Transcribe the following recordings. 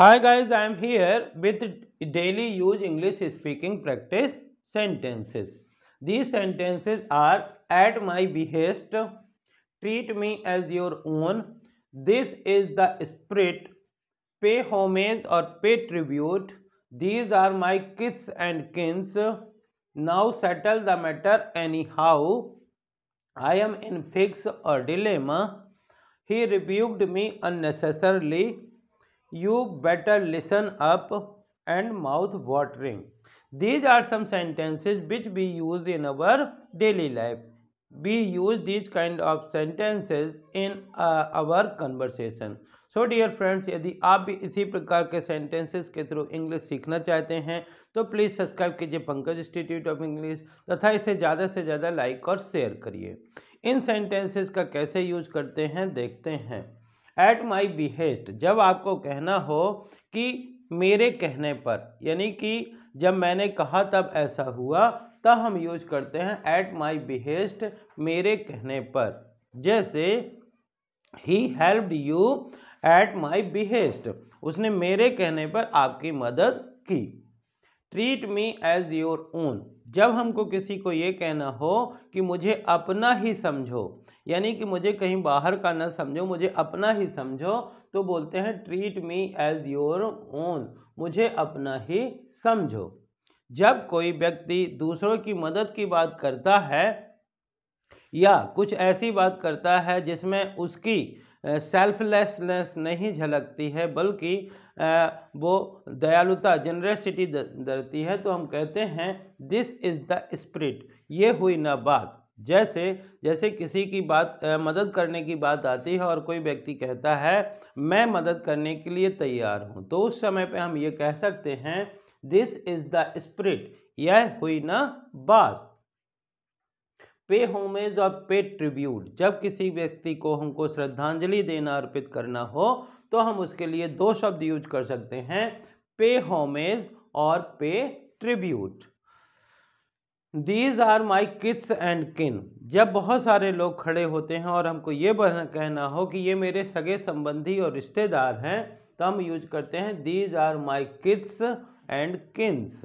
Hi guys, I am here with daily use English speaking practice sentences. These sentences are at my behest, treat me as your own, this is the spirit, pay homage or pay tribute, these are my kids and kins, now settle the matter anyhow, I am in fix or dilemma, he rebuked me unnecessarily, you better listen up and mouth watering these are some sentences which we use in our daily life we use these kind of sentences in our conversation so dear friends यदि आप भी इसी प्रकार के sentences के through English सीखना चाहते हैं तो प्लीज़ सब्सक्राइब कीजिए पंकज इंस्टीट्यूट ऑफ इंग्लिश तथा इसे ज़्यादा से ज़्यादा लाइक और शेयर करिए इन सेंटेंसेज का कैसे यूज करते हैं देखते हैं एट माई बिहेस्ट जब आपको कहना हो कि मेरे कहने पर यानी कि जब मैंने कहा तब ऐसा हुआ तब हम यूज करते हैं एट माई बिहेस्ट मेरे कहने पर जैसे ही helped you at my behest उसने मेरे कहने पर आपकी मदद की treat me as your own जब हमको किसी को ये कहना हो कि मुझे अपना ही समझो यानी कि मुझे कहीं बाहर का ना समझो मुझे अपना ही समझो तो बोलते हैं treat me as your own मुझे अपना ही समझो जब कोई व्यक्ति दूसरों की मदद की बात करता है या कुछ ऐसी बात करता है जिसमें उसकी सेल्फलेसनेस नहीं झलकती है बल्कि वो दयालुता जनरेसिटी दरती है तो हम कहते हैं दिस इज़ द स्प्रिट ये हुई ना बात जैसे जैसे किसी की बात आ, मदद करने की बात आती है और कोई व्यक्ति कहता है मैं मदद करने के लिए तैयार हूँ तो उस समय पे हम ये कह सकते हैं दिस इज द स्प्रिट यह हुई ना बात पे होमेज और पे ट्रिब्यूट जब किसी व्यक्ति को हमको श्रद्धांजलि देना अर्पित करना हो तो हम उसके लिए दो शब्द यूज कर सकते हैं पे होमेज और पे ट्रिब्यूट दीज आर माई किस एंड किन जब बहुत सारे लोग खड़े होते हैं और हमको ये कहना हो कि ये मेरे सगे संबंधी और रिश्तेदार हैं तो हम यूज करते हैं दीज आर माई किस एंड किन्स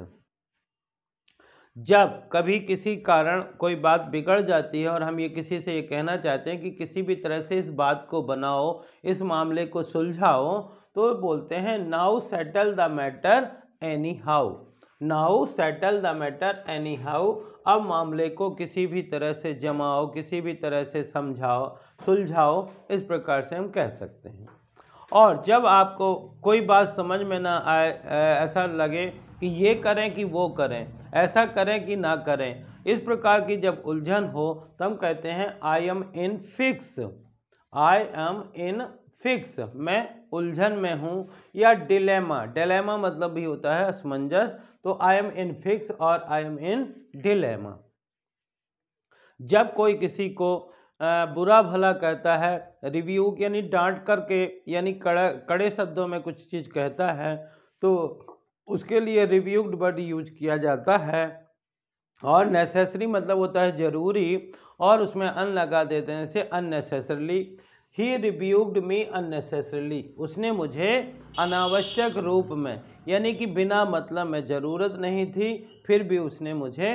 जब कभी किसी कारण कोई बात बिगड़ जाती है और हम ये किसी से ये कहना चाहते हैं कि किसी भी तरह से इस बात को बनाओ इस मामले को सुलझाओ तो बोलते हैं now settle the matter anyhow now settle the matter anyhow अब मामले को किसी भी तरह से जमाओ किसी भी तरह से समझाओ सुलझाओ इस प्रकार से हम कह सकते हैं और जब आपको कोई बात समझ में ना आए ऐसा लगे कि ये करें कि वो करें ऐसा करें कि ना करें इस प्रकार की जब उलझन हो तो हम कहते हैं I am in fix I am in fix मैं उलझन में हूँ या डिलेमा डिलेमा मतलब भी होता है असमंजस तो आई एम इन फिक्स और आई एम इन डिलेमा जब कोई किसी को बुरा भला कहता है रिव्यू यानी डांट करके यानी कड़े कड़े शब्दों में कुछ चीज़ कहता है तो उसके लिए रिव्यूड वर्ड यूज किया जाता है और नेसेसरी मतलब होता है ज़रूरी और उसमें अन लगा देते हैं जैसे अननेसेसरली ही रिब्यूक्ड मी अननेसेसरली उसने मुझे अनावश्यक रूप में यानी कि बिना मतलब में ज़रूरत नहीं थी फिर भी उसने मुझे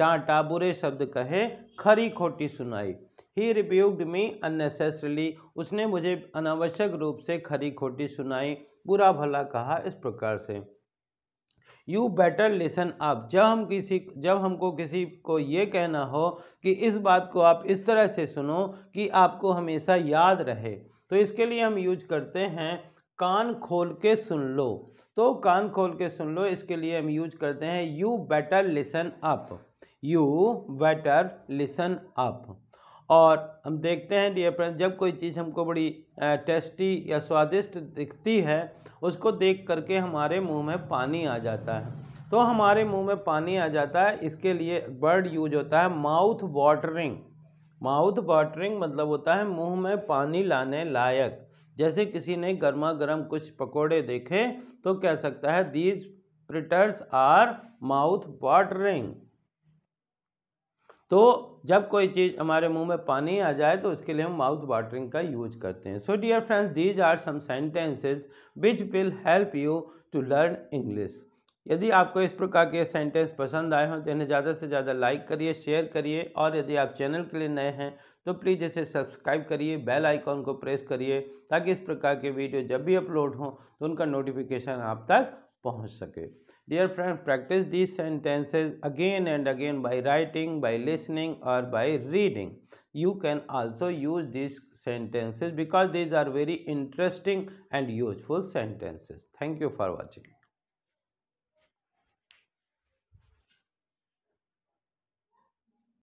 डांटा बुरे शब्द कहे खरी खोटी सुनाई ही रिब्यूक्ड मी अननेसेसरली उसने मुझे अनावश्यक रूप से खरी खोटी सुनाई बुरा भला कहा इस प्रकार से यू बेटर लिसन अप जब हम किसी जब हमको किसी को ये कहना हो कि इस बात को आप इस तरह से सुनो कि आपको हमेशा याद रहे तो इसके लिए हम यूज करते हैं कान खोल के सुन लो तो कान खोल के सुन लो इसके लिए हम यूज करते हैं you better listen up you better listen up और हम देखते हैं डियर फ्रेंड जब कोई चीज़ हमको बड़ी टेस्टी या स्वादिष्ट दिखती है उसको देख करके हमारे मुंह में पानी आ जाता है तो हमारे मुंह में पानी आ जाता है इसके लिए वर्ड यूज होता है माउथ वाटरिंग माउथ वाटरिंग मतलब होता है मुंह में पानी लाने लायक जैसे किसी ने गर्मा गर्म कुछ पकौड़े देखे तो कह सकता है these fritters are mouth watering तो जब कोई चीज़ हमारे मुंह में पानी आ जाए तो उसके लिए हम माउथ वाटरिंग का यूज करते हैं so dear friends these are some sentences which will help you to learn English यदि आपको इस प्रकार के सेंटेंस पसंद आए हों तो इन्हें ज़्यादा से ज़्यादा लाइक करिए शेयर करिए और यदि आप चैनल के लिए नए हैं तो प्लीज़ इसे सब्सक्राइब करिए बेल आइकॉन को प्रेस करिए ताकि इस प्रकार के वीडियो जब भी अपलोड हों तो उनका नोटिफिकेशन आप तक पहुंच सके dear friend practise these sentences again and again by writing by listening और by reading you can also use this sentences because these are very interesting and useful sentences. Thank you for watching.